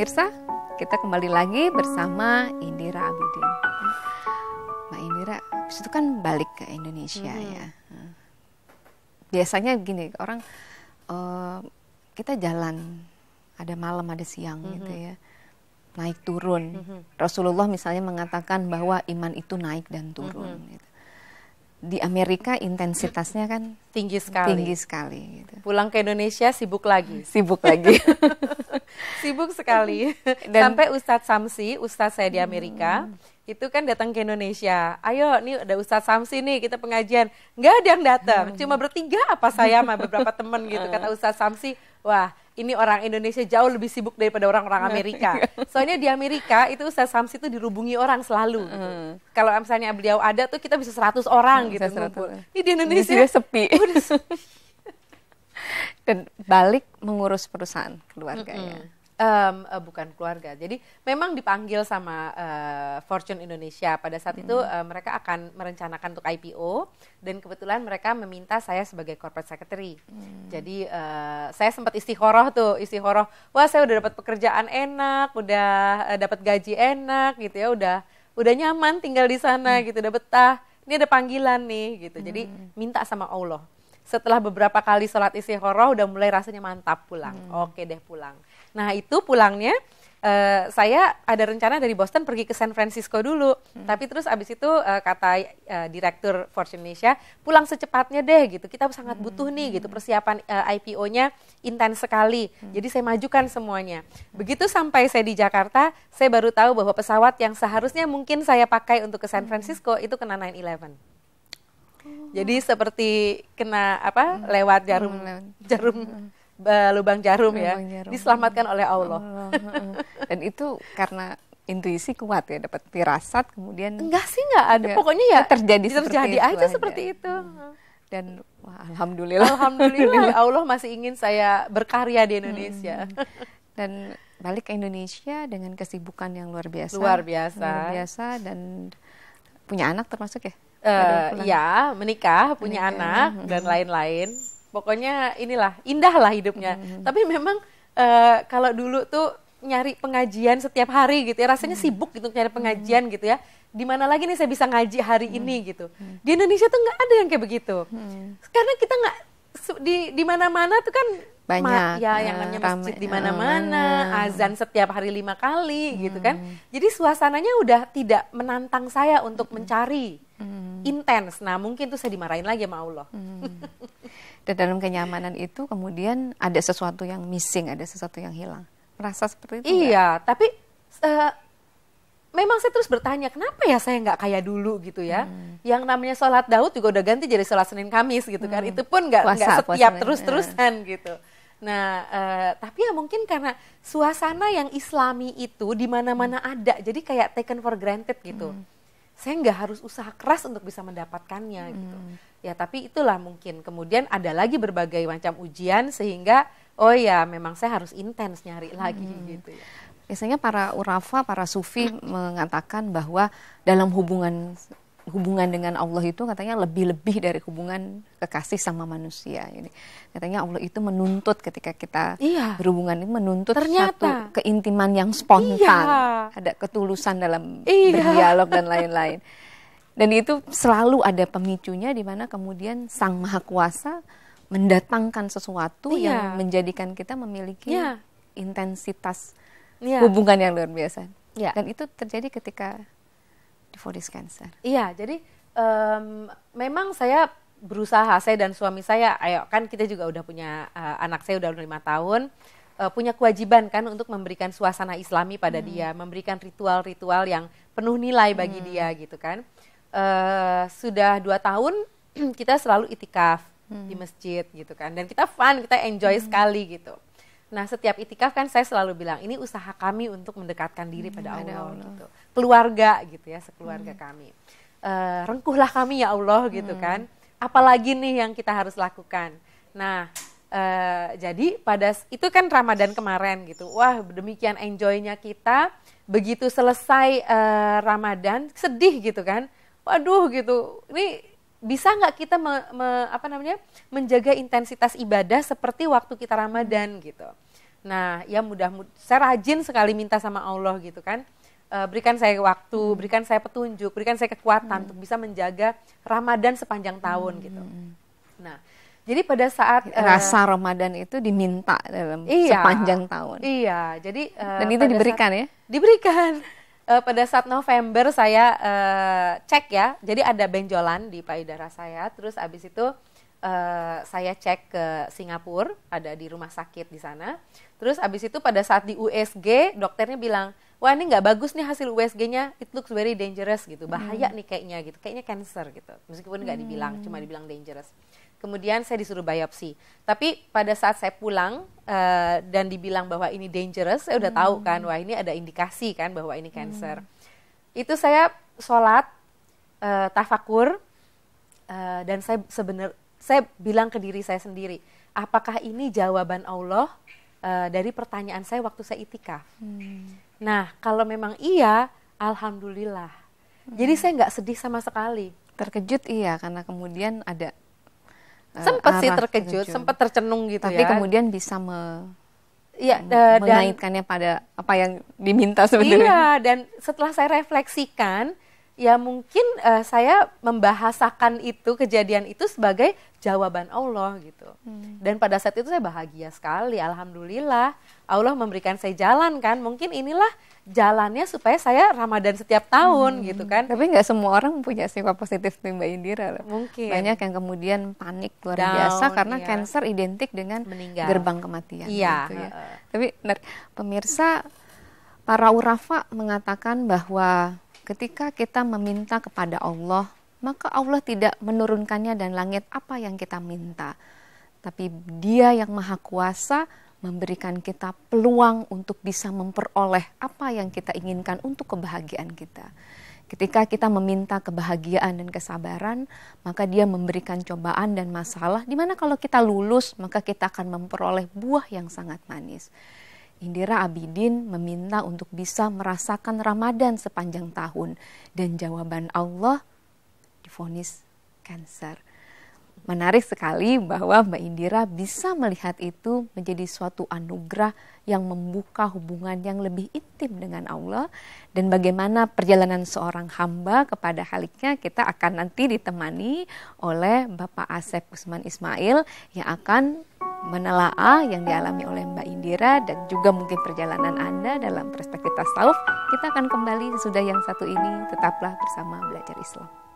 pemirsa, kita kembali lagi bersama Indira Abidin. Mbak Indira, itu kan balik ke Indonesia hmm. ya. Biasanya gini, orang uh, kita jalan ada malam ada siang hmm. gitu ya. Naik turun. Hmm. Rasulullah misalnya mengatakan bahwa iman itu naik dan turun hmm. gitu di Amerika intensitasnya kan tinggi sekali. Tinggi sekali. Gitu. Pulang ke Indonesia sibuk lagi. Sibuk lagi. sibuk sekali. Dan, Sampai Ustadz Samsi, Ustadz saya di Amerika, hmm. itu kan datang ke Indonesia. Ayo, nih ada Ustadz Samsi nih kita pengajian. Nggak ada yang datang, hmm. cuma bertiga apa saya sama beberapa teman gitu. Kata Ustadz Samsi, wah ini orang Indonesia jauh lebih sibuk daripada orang-orang nah, Amerika. Iya. Soalnya di Amerika itu Ustaz Samsi itu dirubungi orang selalu. Gitu. Hmm. Kalau misalnya beliau ada tuh kita bisa 100 orang hmm, gitu. 100. Ini di Indonesia sepi. Dan balik mengurus perusahaan keluarga mm -hmm um, uh, bukan keluarga. Jadi memang dipanggil sama uh, Fortune Indonesia pada saat hmm. itu uh, mereka akan merencanakan untuk IPO dan kebetulan mereka meminta saya sebagai corporate secretary. Hmm. Jadi uh, saya sempat istihoroh tuh, istihoroh, wah saya udah dapat pekerjaan enak, udah uh, dapat gaji enak gitu ya, udah udah nyaman tinggal di sana hmm. gitu, udah betah. Ini ada panggilan nih gitu. Hmm. Jadi mm. minta sama Allah. Setelah beberapa kali sholat istihoroh udah mulai rasanya mantap pulang. Hmm. Oke deh pulang. Nah itu pulangnya uh, saya ada rencana dari Boston pergi ke San Francisco dulu. Hmm. Tapi terus abis itu uh, kata uh, direktur Fortune Indonesia, pulang secepatnya deh gitu. Kita sangat butuh nih gitu. hmm. gitu persiapan uh, IPO-nya intens sekali. Hmm. Jadi saya majukan hmm. semuanya. Begitu sampai saya di Jakarta, saya baru tahu bahwa pesawat yang seharusnya mungkin saya pakai untuk ke San hmm. Francisco hmm. itu kena 9/11. Jadi seperti kena apa? Hmm. lewat jarum hmm. jarum hmm uh, lubang jarum ya. lubang ya jarum. diselamatkan oleh Allah, Allah. Oh, oh, oh. dan itu karena intuisi kuat ya dapat firasat kemudian enggak sih enggak ada ya, pokoknya ya terjadi terjadi seperti aja seperti itu dan wah, alhamdulillah alhamdulillah ya Allah masih ingin saya berkarya di Indonesia hmm. dan balik ke Indonesia dengan kesibukan yang luar biasa luar biasa luar biasa dan punya anak termasuk ya uh, ya menikah punya menikah. anak hmm. dan lain-lain pokoknya inilah indah lah hidupnya mm. tapi memang uh, kalau dulu tuh nyari pengajian setiap hari gitu ya rasanya mm. sibuk gitu nyari hmm. pengajian mm. gitu ya di mana lagi nih saya bisa ngaji hari mm. ini gitu mm. di Indonesia tuh nggak ada yang kayak begitu mm. karena kita nggak di di mana-mana tuh kan banyak ma ya yang ah, namanya masjid di mana-mana oh, azan setiap hari lima kali hmm. gitu kan jadi suasananya udah tidak menantang saya untuk hmm. mencari hmm hmm. intens. Nah, mungkin tuh saya dimarahin lagi sama Allah. Hmm. Dan dalam kenyamanan itu kemudian ada sesuatu yang missing, ada sesuatu yang hilang. Merasa seperti itu? Iya, gak? tapi uh, memang saya terus bertanya kenapa ya saya nggak kayak dulu gitu ya hmm. yang namanya sholat Daud juga udah ganti jadi sholat Senin Kamis gitu kan hmm. itu pun nggak nggak setiap terus terusan ya. gitu nah uh, tapi ya mungkin karena suasana yang Islami itu di mana mana hmm. ada jadi kayak taken for granted gitu hmm saya nggak harus usaha keras untuk bisa mendapatkannya gitu. hmm. gitu ya tapi itulah mungkin kemudian ada lagi berbagai macam ujian sehingga oh ya memang saya harus intens nyari hmm. lagi hmm. gitu ya biasanya para urafa, para sufi mengatakan bahwa dalam hubungan hubungan dengan Allah itu katanya lebih-lebih dari hubungan kekasih sama manusia. ini katanya Allah itu menuntut ketika kita iya. berhubungan ini menuntut Ternyata. satu keintiman yang spontan, iya. ada ketulusan dalam iya. berdialog dan lain-lain. dan itu selalu ada pemicunya di mana kemudian Sang Maha Kuasa mendatangkan sesuatu iya. yang menjadikan kita memiliki iya. intensitas iya. hubungan yang luar biasa. Iya. Dan itu terjadi ketika difonis kanker. Iya, jadi um, memang saya berusaha saya dan suami saya ayo kan kita juga udah punya uh, anak saya udah lima tahun uh, punya kewajiban kan untuk memberikan suasana islami pada hmm. dia memberikan ritual-ritual yang penuh nilai bagi hmm. dia gitu kan uh, sudah dua tahun kita selalu itikaf hmm. di masjid gitu kan dan kita fun kita enjoy hmm. sekali gitu Nah, setiap itikaf kan saya selalu bilang ini usaha kami untuk mendekatkan diri hmm, pada Allah, Allah gitu. Keluarga gitu ya, sekeluarga hmm. kami. E, rengkuhlah kami ya Allah gitu hmm. kan. Apalagi nih yang kita harus lakukan. Nah, e, jadi pada itu kan Ramadan kemarin gitu. Wah, demikian enjoynya kita. Begitu selesai e, Ramadan, sedih gitu kan. Waduh gitu. Ini bisa nggak kita me, me, apa namanya menjaga intensitas ibadah seperti waktu kita Ramadan gitu. Nah, ya mudah saya rajin sekali minta sama Allah gitu kan. E, berikan saya waktu, hmm. berikan saya petunjuk, berikan saya kekuatan hmm. untuk bisa menjaga Ramadan sepanjang tahun hmm. gitu. Hmm, hmm. Nah, jadi pada saat rasa uh, Ramadan itu diminta dalam iya, sepanjang tahun. Iya, jadi uh, dan eh, itu diberikan saat, ya? Diberikan uh, pada saat November saya uh, cek ya, jadi ada benjolan di payudara saya. Terus abis itu uh, saya cek ke Singapura, ada di rumah sakit di sana. Terus abis itu pada saat di USG, dokternya bilang, wah ini nggak bagus nih hasil USG-nya, it looks very dangerous gitu, hmm. bahaya hmm. nih kayaknya gitu, kayaknya cancer gitu. Meskipun nggak hmm. dibilang, cuma dibilang dangerous kemudian saya disuruh biopsi. Tapi pada saat saya pulang uh, dan dibilang bahwa ini dangerous, saya udah hmm. tahu kan, wah ini ada indikasi kan bahwa ini cancer. Hmm. Itu saya sholat, uh, tafakur, uh, dan saya sebenar saya bilang ke diri saya sendiri, apakah ini jawaban Allah uh, dari pertanyaan saya waktu saya itikaf? Hmm. Nah, kalau memang iya, alhamdulillah. Hmm. Jadi saya nggak sedih sama sekali. Terkejut iya, karena kemudian ada Eh, sempat sih terkejut, sempat tercenung gitu tapi ya. kemudian bisa me iya, eh, mengaitkannya pada apa yang diminta sebenarnya. Iya, dan setelah saya refleksikan, ya mungkin uh, saya membahasakan itu kejadian itu sebagai jawaban Allah gitu. Hmm. Dan pada saat itu saya bahagia sekali, alhamdulillah Allah memberikan saya jalan kan. Mungkin inilah jalannya supaya saya Ramadan setiap tahun hmm. gitu kan. Tapi nggak semua orang punya sifat positif nih Mbak Indira Mungkin. Banyak yang kemudian panik luar Down, biasa karena iya. cancer identik dengan Meninggal. gerbang kematian iya. gitu ya. Tapi pemirsa para urafa mengatakan bahwa Ketika kita meminta kepada Allah, maka Allah tidak menurunkannya dan langit apa yang kita minta. Tapi Dia yang Maha Kuasa memberikan kita peluang untuk bisa memperoleh apa yang kita inginkan untuk kebahagiaan kita. Ketika kita meminta kebahagiaan dan kesabaran, maka Dia memberikan cobaan dan masalah. Dimana kalau kita lulus, maka kita akan memperoleh buah yang sangat manis. Indira Abidin meminta untuk bisa merasakan Ramadan sepanjang tahun dan jawaban Allah difonis kanker. Menarik sekali bahwa Mbak Indira bisa melihat itu menjadi suatu anugerah yang membuka hubungan yang lebih intim dengan Allah dan bagaimana perjalanan seorang hamba kepada haliknya kita akan nanti ditemani oleh Bapak Asep Usman Ismail yang akan menelaah yang dialami oleh Mbak Indira dan juga mungkin perjalanan Anda dalam perspektif tasawuf. Kita akan kembali sesudah yang satu ini tetaplah bersama belajar Islam.